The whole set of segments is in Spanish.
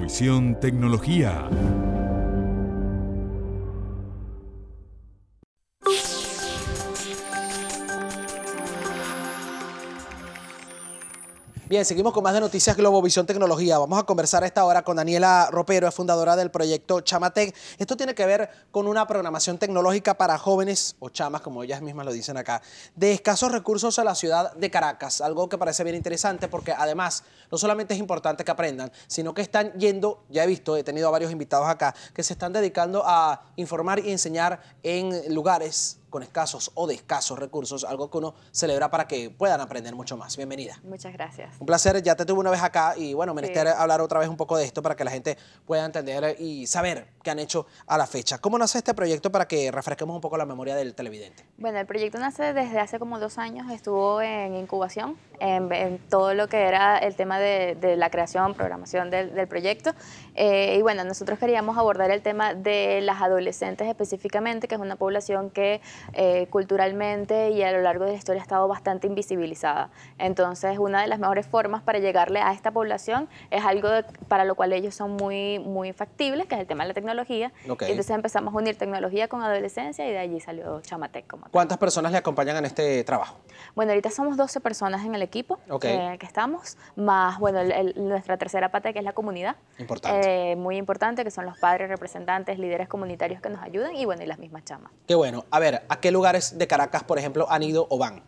Visión Tecnología. Bien, seguimos con más de Noticias Globovisión Tecnología. Vamos a conversar a esta hora con Daniela Ropero, es fundadora del proyecto Chamatec. Esto tiene que ver con una programación tecnológica para jóvenes o chamas, como ellas mismas lo dicen acá, de escasos recursos a la ciudad de Caracas. Algo que parece bien interesante porque además no solamente es importante que aprendan, sino que están yendo, ya he visto, he tenido a varios invitados acá, que se están dedicando a informar y enseñar en lugares con escasos o de escasos recursos, algo que uno celebra para que puedan aprender mucho más. Bienvenida. Muchas gracias. Un placer, ya te tuve una vez acá y bueno, me hablar otra vez un poco de esto para que la gente pueda entender y saber qué han hecho a la fecha. ¿Cómo nace este proyecto para que refresquemos un poco la memoria del televidente? Bueno, el proyecto nace desde hace como dos años, estuvo en incubación, en, todo lo que era el tema de, la creación, programación del, proyecto. Eh, y bueno, nosotros queríamos abordar el tema de las adolescentes específicamente, que es una población que eh, culturalmente y a lo largo de la historia ha estado bastante invisibilizada. Entonces, una de las mejores formas para llegarle a esta población es algo para lo cual ellos son muy, muy factibles, que es el tema de la tecnología. Entonces empezamos a unir tecnología con adolescencia y de allí salió Chamatec. Como ¿Cuántas personas le acompañan en este trabajo? Bueno, ahorita somos 12 personas en el equipo eh, que estamos, más, bueno, nuestra tercera pata que es la comunidad. Eh, muy importante, que son los padres, representantes, líderes comunitarios que nos ayudan y bueno, y las mismas chamas. Qué bueno. A ver, ¿A qué lugares de Caracas, por ejemplo, han ido o van?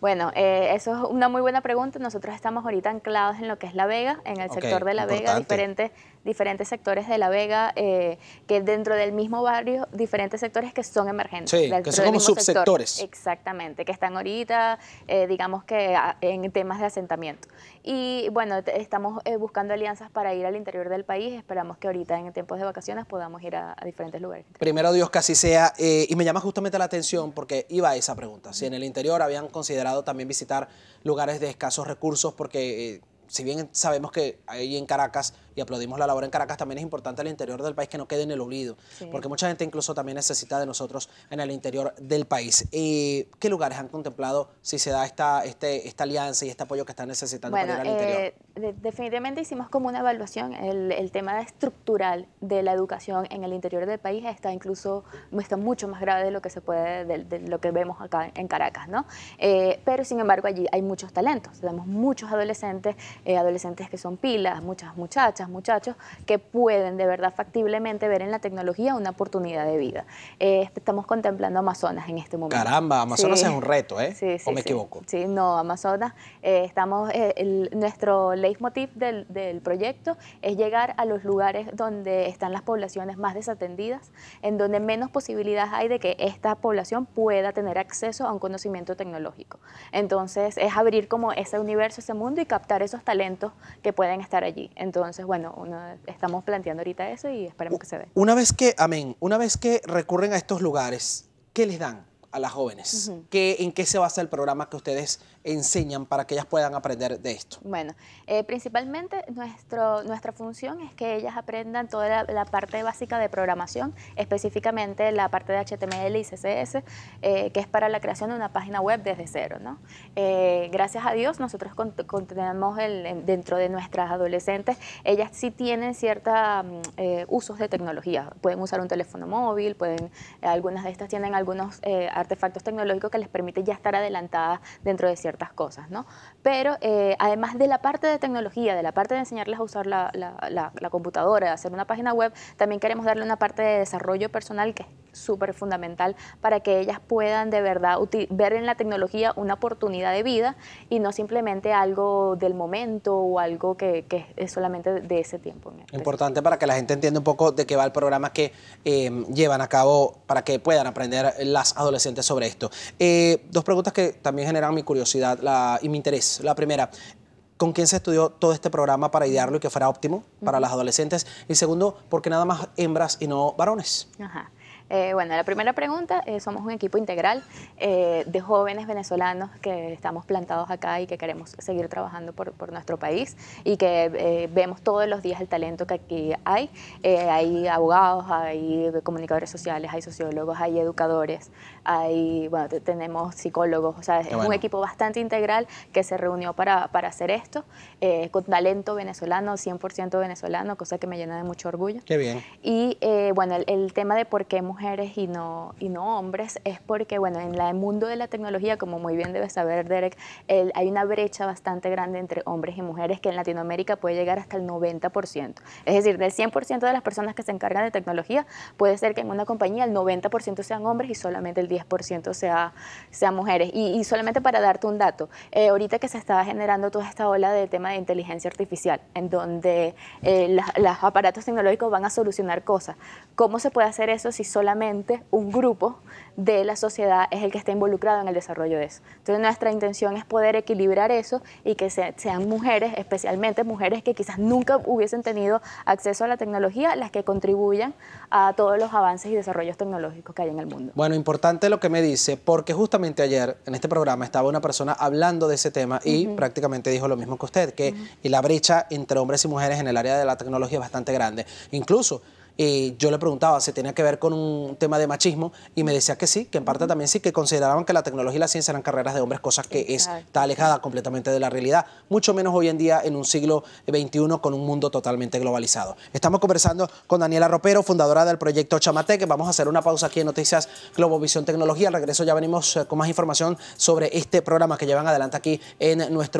Bueno, eh, eso es una muy buena pregunta. Nosotros estamos ahorita anclados en lo que es La Vega, en el sector de La Vega, diferentes, diferentes sectores de La Vega, eh, que dentro del mismo barrio, diferentes sectores que son emergentes. Sí, que son como subsectores. exactamente, que están ahorita, eh, digamos que en temas de asentamiento. Y bueno, estamos buscando alianzas para ir al interior del país. Esperamos que ahorita en tiempos de vacaciones podamos ir a, diferentes lugares. Primero Dios que así sea. y me llama justamente la atención porque iba a esa pregunta. Si en el interior habían considerado también visitar lugares de escasos recursos porque... Eh, si bien sabemos que ahí en Caracas, y aplaudimos la labor en Caracas, también es importante al interior del país que no quede en el olvido, porque mucha gente incluso también necesita de nosotros en el interior del país. ¿Y eh, ¿Qué lugares han contemplado si se da esta, este, esta alianza y este apoyo que están necesitando para ir al interior? Eh, definitivamente hicimos como una evaluación. El, tema estructural de la educación en el interior del país está incluso mucho más grave de lo que se puede, de, lo que vemos acá en Caracas, ¿no? Eh, pero sin embargo allí hay muchos talentos. Tenemos muchos adolescentes, eh, adolescentes que son pilas, muchas muchachas, muchachos que pueden de verdad factiblemente ver en la tecnología una oportunidad de vida. Eh, estamos contemplando Amazonas en este momento. Caramba, Amazonas es un reto, ¿eh? ¿O me equivoco? Sí, no, Amazonas. estamos el, motivo del, del, proyecto es llegar a los lugares donde están las poblaciones más desatendidas, en donde menos posibilidades hay de que esta población pueda tener acceso a un conocimiento tecnológico. Entonces es abrir como ese universo, ese mundo y captar esos talentos que pueden estar allí. Entonces, bueno, estamos planteando ahorita eso y esperemos que se dé. Una vez que, amén, una vez que recurren a estos lugares, ¿qué les dan? a las jóvenes? ¿En qué se basa el programa que ustedes enseñan para que ellas puedan aprender de esto? Bueno, eh, principalmente nuestro, nuestra función es que ellas aprendan toda la, parte básica de programación, específicamente la parte de HTML y CSS, eh, que es para la creación de una página web desde cero. ¿no? Eh, gracias a Dios, nosotros contenemos el, dentro de nuestras adolescentes, ellas sí tienen ciertos mm, usos de tecnología. Pueden usar un teléfono móvil, pueden, algunas de estas tienen algunos artefactos tecnológicos que les permite ya estar adelantadas dentro de ciertas cosas, ¿no? Pero eh, además de la parte de tecnología, de la parte de enseñarles a usar la, la, la, la computadora, hacer una página web, también queremos darle una parte de desarrollo personal que es súper fundamental para que ellas puedan de verdad ver en la tecnología una oportunidad de vida y no simplemente algo del momento o algo que, es solamente de ese tiempo. Importante para que la gente entienda un poco de qué va el programa que eh, llevan a cabo para que puedan aprender las adolescentes sobre esto. Eh, dos preguntas que también generan mi curiosidad y mi interés. La primera, con quién se estudió todo este programa para idearlo y que fuera óptimo para las adolescentes. Y segundo, ¿por qué nada más hembras y no varones. Ajá. Eh, bueno, la primera pregunta, eh, somos un equipo integral eh, de jóvenes venezolanos que estamos plantados acá y que queremos seguir trabajando por, nuestro país y que vemos todos los días el talento que aquí hay. hay abogados, hay comunicadores sociales, hay sociólogos, hay educadores, hay, bueno, tenemos psicólogos, o sea, es un equipo bastante integral que se reunió para, para hacer esto con talento venezolano, 100% venezolano, cosa que me llena de mucho orgullo. Qué bien. Y bueno, el tema de por qué hemos y no, y no hombres es porque, bueno, en el mundo de la tecnología, como muy bien debes saber, Derek, hay una brecha bastante grande entre hombres y mujeres que en Latinoamérica puede llegar hasta el 90%. Es decir, del 100% de las personas que se encargan de tecnología, puede ser que en una compañía el 90% sean hombres y solamente el 10% sea, sean mujeres. Y, solamente para darte un dato, eh, ahorita que se estaba generando toda esta ola del tema de inteligencia artificial, en donde eh, los aparatos tecnológicos van a solucionar cosas, ¿cómo se puede hacer eso si solamente un grupo de la sociedad es el que está involucrado en el desarrollo de eso. Entonces nuestra intención es poder equilibrar eso y que sean mujeres, especialmente mujeres que quizás nunca hubiesen tenido acceso a la tecnología, las que contribuyan a todos los avances y desarrollos tecnológicos que hay en el mundo. Bueno, importante lo que me dice, porque justamente ayer en este programa estaba una persona hablando de ese tema y prácticamente dijo lo mismo que usted, que y la brecha entre hombres y mujeres en el área de la tecnología es bastante grande. Incluso yo le preguntaba si tenía que ver con un tema de machismo y me decía que sí, que en parte también sí, que consideraban que la tecnología y la ciencia eran carreras de hombres, cosas que está alejada completamente de la realidad, mucho menos hoy en día en un siglo XXI con un mundo totalmente globalizado. Estamos conversando con Daniela Ropero, fundadora del proyecto Chamatec. Vamos a hacer una pausa aquí en Noticias Globovisión Tecnología. Al regreso ya venimos eh, con más información sobre este programa que llevan adelante aquí en nuestro...